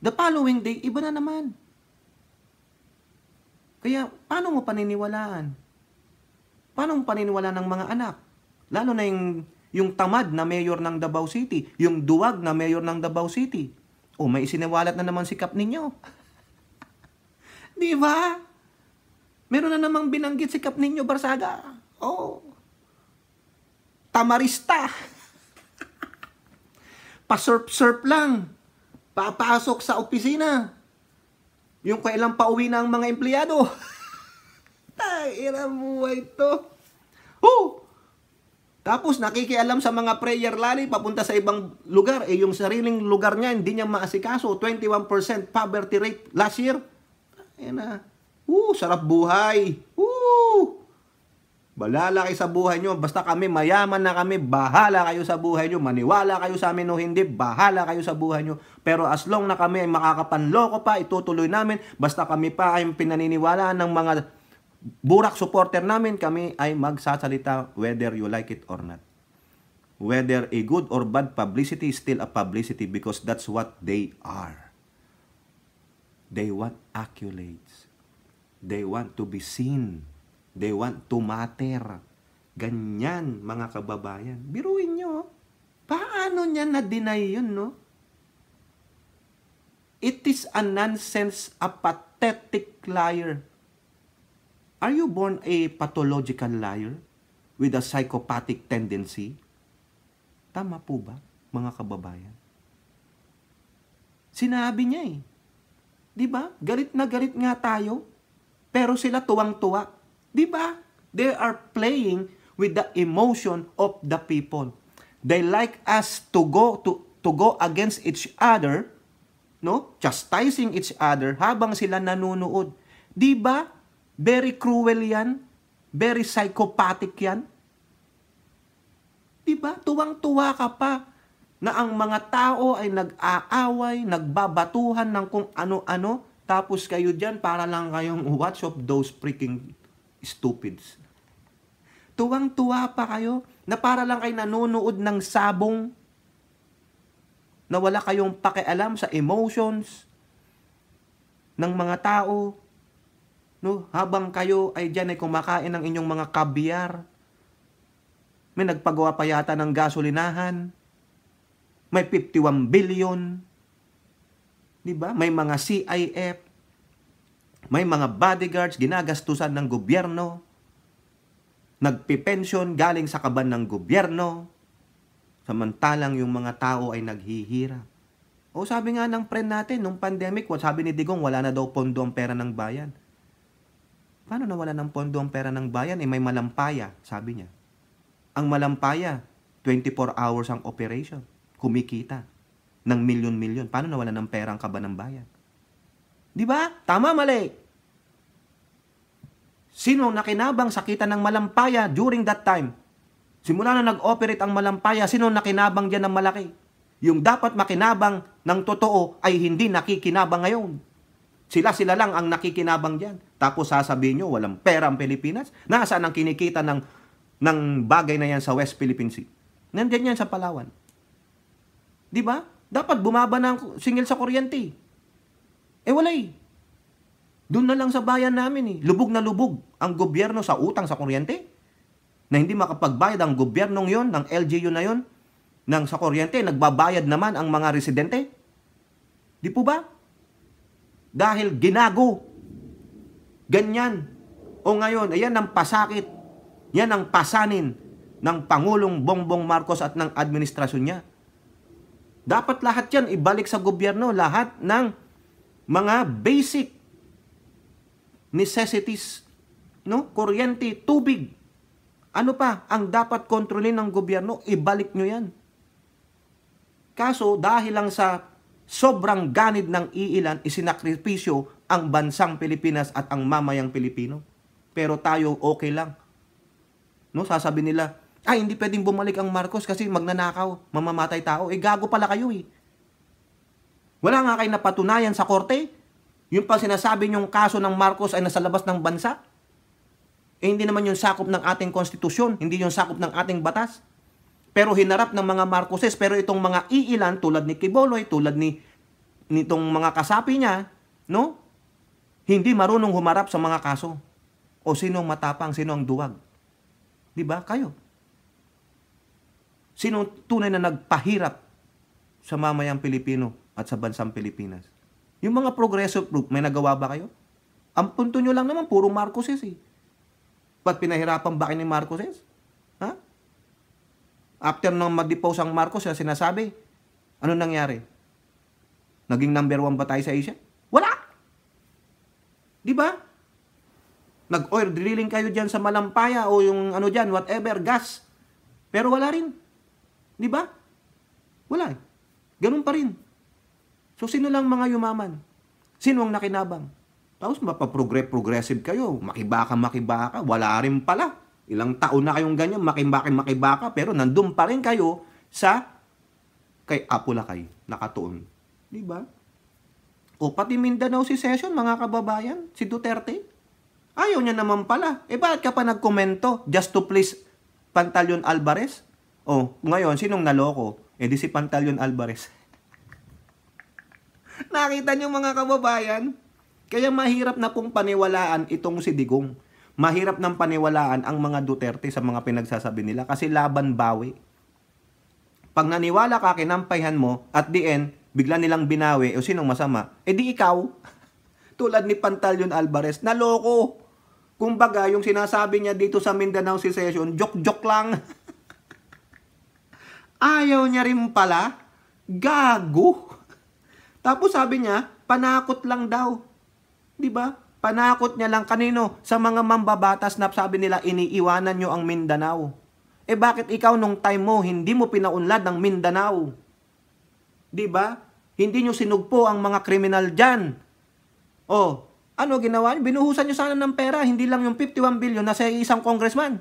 The following day, iba na naman. Kaya, paano mo paniniwalaan? Paano mo paniniwalaan ng mga anak? Lalo na yung yung tamad na mayor ng Davao City, yung duwag na mayor ng Davao City. O may isiniwalat na naman si Kap ninyo. Di ba? Meron na namang binanggit si Kap ninyo, Barsaga. Oh. Tamarista. Pasurp-surp lang. Papasok sa opisina. Yung kailang pauwi na ang mga empleyado. Ay, ira mo ito. Oh! Tapos nakikialam sa mga prayer rally papunta sa ibang lugar. Eh yung sariling lugar niya hindi niya maasikaso. 21% poverty rate last year. Ayan na. Uh, sarap buhay. Uh, Balala kayo sa buhay niyo Basta kami mayaman na kami, bahala kayo sa buhay niyo, Maniwala kayo sa amin o hindi, bahala kayo sa buhay niyo. Pero as long na kami ay makakapanloko pa, itutuloy namin. Basta kami pa ay pinaniniwalaan ng mga Burak supporter namin, kami ay magsasalita whether you like it or not. Whether a good or bad publicity is still a publicity because that's what they are. They want accolades. They want to be seen. They want to matter. Ganyan, mga kababayan. Biruin nyo. Oh. Paano niya na-deny yun, no? It is a nonsense, a pathetic liar Are you born a pathological liar with a psychopathic tendency? Tama po ba, mga kababayan? Sinabi niya eh. 'Di ba? Galit na galit nga tayo, pero sila tuwang-tuwa. 'Di ba? They are playing with the emotion of the people. They like us to go to to go against each other, no? Chastising each other habang sila nanonood. 'Di ba? Very cruel yan. Very psychopathic yan. Diba? Tuwang-tuwa ka pa na ang mga tao ay nag-aaway, nagbabatuhan ng kung ano-ano, tapos kayo dyan para lang kayong watch of those freaking stupids. Tuwang-tuwa pa kayo na para lang kayo nanonood ng sabong na wala kayong pakialam sa emotions ng mga tao, No? Habang kayo ay diyan ay kumakain ng inyong mga kabyar. May nagpagawa pa yata ng gasolinahan. May 51 billion. Di ba? May mga CIF. May mga bodyguards ginagastusan ng gobyerno. Nagpipensyon galing sa kaban ng gobyerno. Samantalang yung mga tao ay naghihirap. O sabi nga ng friend natin, nung pandemic, what sabi ni Digong, wala na daw pondo ang pera ng bayan. Paano nawala ng pondo ang pera ng bayan? Eh, may malampaya, sabi niya. Ang malampaya, 24 hours ang operation. Kumikita ng milyon-milyon. Paano nawala ng pera ang kaba ng bayan? Di ba? Tama, mali. Sino ang nakinabang sa kita ng malampaya during that time? Simula na nag-operate ang malampaya, sino ang nakinabang diyan ng malaki? Yung dapat makinabang ng totoo ay hindi nakikinabang ngayon. Sila-sila lang ang nakikinabang diyan. Tapos sasabihin niyo walang pera ang Pilipinas. Nasaan ang kinikita ng, ng bagay na yan sa West Philippine Sea? Nandyan yan sa Palawan. Di ba? Dapat bumaba na ang singil sa kuryente. Eh wala eh. Doon na lang sa bayan namin eh. Lubog na lubog ang gobyerno sa utang sa kuryente na hindi makapagbayad ang gobyernong yon ng LGU na yon ng sa kuryente, nagbabayad naman ang mga residente. Di po ba? Dahil ginago. Ganyan. O ngayon, ayan ang pasakit. Yan ang pasanin ng Pangulong Bongbong Marcos at ng administrasyon niya. Dapat lahat yan ibalik sa gobyerno, lahat ng mga basic necessities, no? kuryente, tubig. Ano pa ang dapat kontrolin ng gobyerno? Ibalik nyo yan. Kaso dahil lang sa sobrang ganid ng iilan isinakripisyo ang bansang Pilipinas at ang mamayang Pilipino. Pero tayo okay lang. No, sasabi nila, ay hindi pwedeng bumalik ang Marcos kasi magnanakaw, mamamatay tao. Eh gago pala kayo eh. Wala nga kayo napatunayan sa korte. Yung pang sinasabi niyong kaso ng Marcos ay nasa labas ng bansa. Eh hindi naman yung sakop ng ating konstitusyon, hindi yung sakop ng ating batas pero hinarap ng mga Marcoses. Pero itong mga iilan, tulad ni Kiboloy, tulad ni nitong mga kasapi niya, no? Hindi marunong humarap sa mga kaso. O sinong matapang, sino ang duwag? Di ba? Kayo. Sino tunay na nagpahirap sa mamayang Pilipino at sa bansang Pilipinas? Yung mga progressive group, may nagawa ba kayo? Ang punto nyo lang naman, puro Marcoses eh. Ba't pinahirapan ba kayo ni Marcoses? After nang mag-depose ang Marcos siya sinasabi, ano nangyari? Naging number one ba tayo sa Asia? Wala! Di ba? Nag-oil drilling kayo dyan sa Malampaya o yung ano dyan, whatever, gas. Pero wala rin. Di ba? Wala. Eh. Ganun pa rin. So sino lang mga yumaman? Sino ang nakinabang? Tapos mapaprogressive kayo, makibaka makibaka, wala rin pala. Ilang taon na kayong ganyan, makimbaki makibaka, pero nandun pa rin kayo sa kay Apulakay, nakatuon. Di ba? O pati Mindanao si Session, mga kababayan, si Duterte. Ayaw niya naman pala. E bakit ka pa nagkomento just to please Pantalyon Alvarez? O, ngayon, sinong naloko? E di si Pantalyon Alvarez. Nakita niyo mga kababayan? Kaya mahirap na pong paniwalaan itong si Digong mahirap ng paniwalaan ang mga Duterte sa mga pinagsasabi nila kasi laban bawi. Pag naniwala ka, kinampayhan mo, at the end, bigla nilang binawi o sinong masama, eh di ikaw. Tulad ni Pantalyon Alvarez, naloko. Kumbaga, yung sinasabi niya dito sa Mindanao Secession, joke-joke lang. Ayaw niya rin pala. Gago. Tapos sabi niya, panakot lang daw. 'Di ba? Panakot niya lang kanino sa mga mambabatas na sabi nila iniiwanan nyo ang Mindanao. Eh bakit ikaw nung time mo hindi mo pinaunlad ang Mindanao? 'Di ba? Hindi nyo sinugpo ang mga kriminal diyan. Oh, ano ginawa niyo? Binuhusan niyo sana ng pera, hindi lang yung 51 billion na sa isang congressman.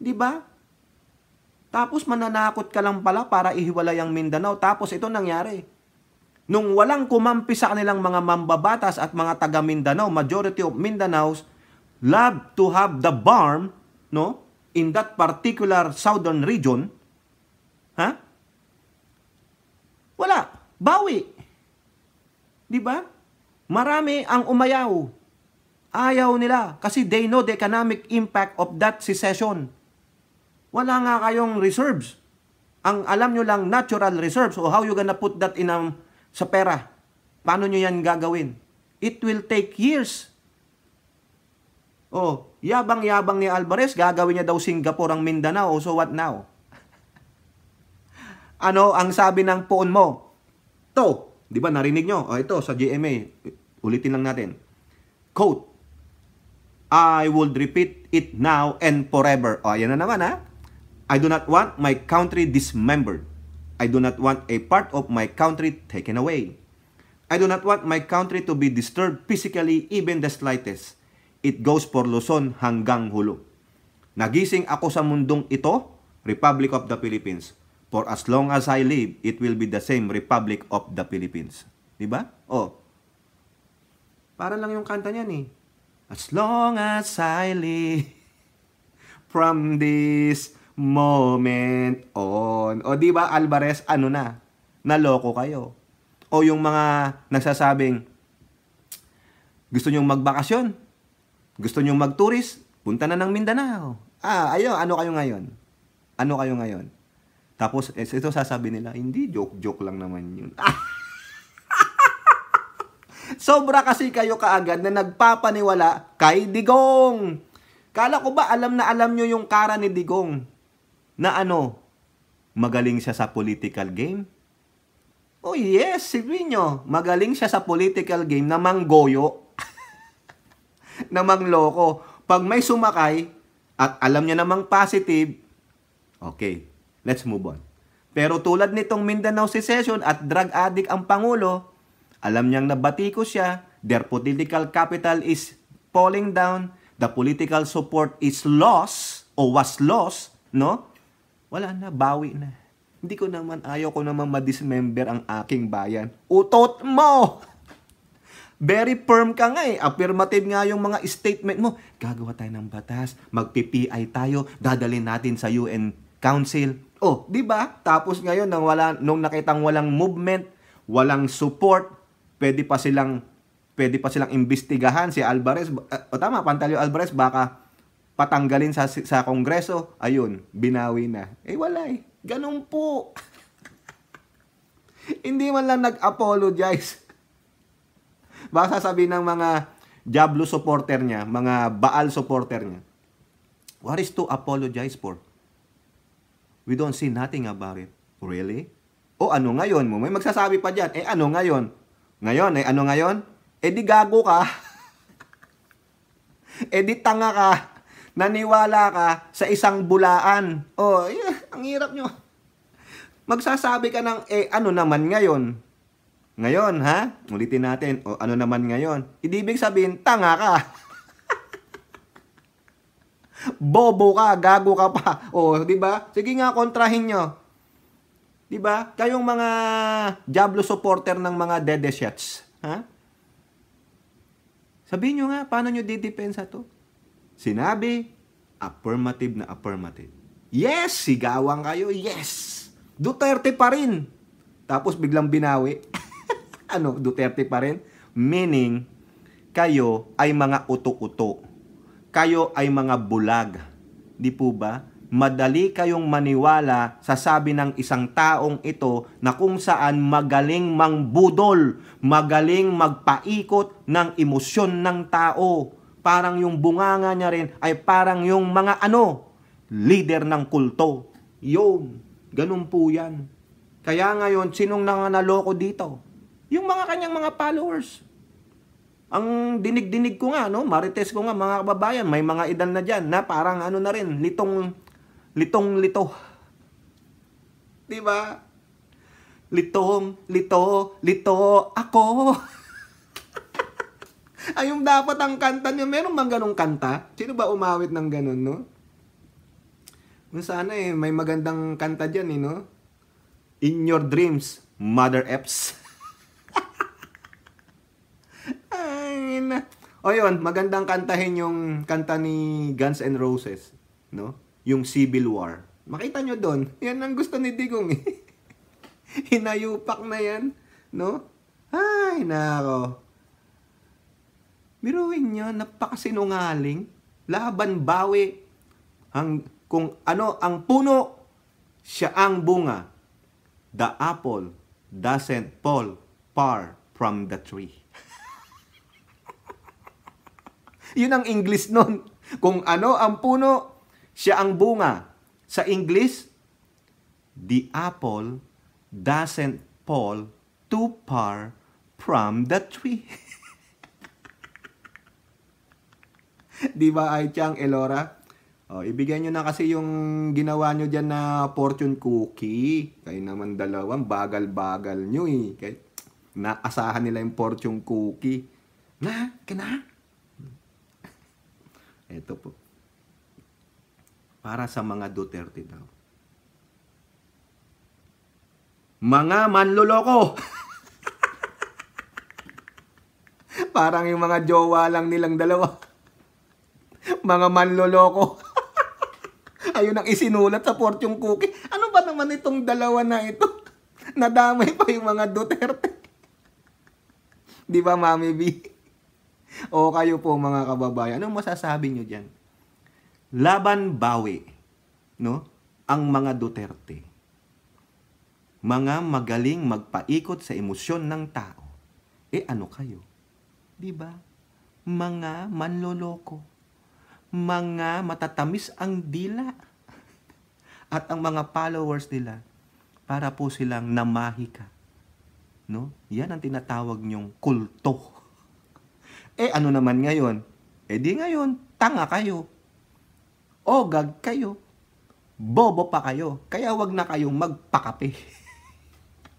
'Di ba? Tapos mananakot ka lang pala para ihiwalay ang Mindanao. Tapos ito nangyari nung walang kumampi sa kanilang mga mambabatas at mga taga Mindanao, majority of Mindanaos love to have the barn, no? In that particular southern region, ha? Huh? Wala, bawi. 'Di ba? Marami ang umayaw. Ayaw nila kasi they know the economic impact of that secession. Wala nga kayong reserves. Ang alam nyo lang natural reserves o so how you gonna put that in a sa pera. Paano nyo yan gagawin? It will take years. Oh, yabang-yabang ni Alvarez, gagawin niya daw Singapore ang Mindanao, so what now? ano ang sabi ng poon mo? To, di ba narinig nyo? oh, ito, sa GMA, ulitin lang natin. Quote, I would repeat it now and forever. O, oh, ayan na naman ha. I do not want my country dismembered. I do not want a part of my country taken away. I do not want my country to be disturbed physically even the slightest. It goes for Luzon hanggang hulo. Nagising ako sa mundong ito, Republic of the Philippines. For as long as I live, it will be the same Republic of the Philippines. Di ba? Oh. Para lang yung kanta niyan eh. As long as I live from this moment on. O di ba Alvarez, ano na? Naloko kayo. O yung mga nagsasabing gusto nyong magbakasyon, gusto nyong magturis, punta na ng Mindanao. Ah, ayo, ano kayo ngayon? Ano kayo ngayon? Tapos eh, ito sasabi nila, hindi joke-joke lang naman 'yun. Sobra kasi kayo kaagad na nagpapaniwala kay Digong. Kala ko ba alam na alam nyo yung kara ni Digong? na ano, magaling siya sa political game? Oh yes, Silvino, magaling siya sa political game na manggoyo, na mangloko. Pag may sumakay at alam niya namang positive, okay, let's move on. Pero tulad nitong Mindanao Secession at drug addict ang Pangulo, alam niyang nabatiko siya, their political capital is falling down, the political support is lost o was lost, no? wala na, bawi na. Hindi ko naman, ayaw ko naman madismember ang aking bayan. Utot mo! Very firm ka nga eh. Affirmative nga yung mga statement mo. Gagawa tayo ng batas, mag-PPI tayo, dadalhin natin sa UN Council. Oh, di ba? Tapos ngayon, nang wala, nung nakitang walang movement, walang support, pwede pa silang pwede pa silang imbestigahan si Alvarez. o tama, Pantaleo Alvarez, baka patanggalin sa, sa kongreso, ayun, binawi na. Eh wala eh. Ganun po. Hindi man lang nag-apologize. Baka sabi ng mga Diablo supporter niya, mga Baal supporter niya, what is to apologize for? We don't see nothing about it. Really? O ano ngayon mo? May magsasabi pa dyan, eh ano ngayon? Ngayon, eh ano ngayon? Eh di gago ka. eh di tanga ka naniwala ka sa isang bulaan. Oh, yeah, ang hirap nyo. Magsasabi ka ng, eh, ano naman ngayon? Ngayon, ha? Ulitin natin. O, ano naman ngayon? Ibig sabihin, tanga ka. Bobo ka, gago ka pa. O, oh, di ba? Sige nga, kontrahin nyo. Di ba? Kayong mga Diablo supporter ng mga dede shots. Ha? Sabihin nyo nga, paano nyo didepensa to? Sinabi, affirmative na affirmative. Yes, sigawan kayo, yes. Duterte pa rin. Tapos biglang binawi. ano, Duterte pa rin? Meaning, kayo ay mga uto-uto. Kayo ay mga bulag. Di po ba? madali kayong maniwala sa sabi ng isang taong ito na kung saan magaling mangbudol, magaling magpaikot ng emosyon ng tao parang yung bunganga niya rin ay parang yung mga ano, leader ng kulto. Yun, ganun po yan. Kaya ngayon, sinong nanganaloko dito? Yung mga kanyang mga followers. Ang dinig-dinig ko nga, no? marites ko nga mga kababayan, may mga edad na dyan na parang ano na rin, litong, litong lito. Diba? Litong, lito, lito, ako. Ay, dapat ang kanta niyo, meron bang ganong kanta? Sino ba umawit ng ganon, no? Sana eh, may magandang kanta dyan, eh, no? In your dreams, mother eps. Ay, na. O yun, magandang kantahin yung kanta ni Guns N' Roses, no? Yung Civil War. Makita nyo doon, yan ang gusto ni Digong, eh. Hinayupak na yan, no? Ay, nako. Miruhin nyo, napakasinungaling. Laban, bawi. Ang, kung ano ang puno, siya ang bunga. The apple doesn't fall far from the tree. Yun ang English nun. Kung ano ang puno, siya ang bunga. Sa English, the apple doesn't fall too far from the tree. Di ba, ay Chang, Elora? Oh, ibigay nyo na kasi yung ginawa nyo dyan na fortune cookie. Kayo naman dalawang, bagal-bagal nyo eh. Kay, naasahan nila yung fortune cookie. Na, kana? Ito po. Para sa mga Duterte daw. Mga manloloko! Parang yung mga jowa lang nilang dalawa. Mga manloloko. Ayun ang isinulat sa fortune cookie. Ano ba naman itong dalawa na ito? Nadamay pa yung mga Duterte. Di ba, Mami B? O kayo po mga kababayan, anong masasabi nyo dyan? Laban bawi, no? Ang mga Duterte. Mga magaling magpaikot sa emosyon ng tao. Eh ano kayo? Di ba? Mga manloloko mga matatamis ang dila at ang mga followers nila para po silang namahika. No? Yan ang tinatawag niyong kulto. Eh ano naman ngayon? Eh di ngayon, tanga kayo. Ogag kayo. Bobo pa kayo. Kaya wag na kayong magpakape.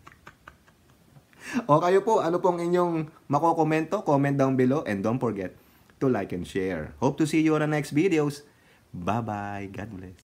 o kayo po, ano pong inyong makokomento? Comment down below and don't forget, to like and share. Hope to see you on the next videos. Bye-bye. God bless.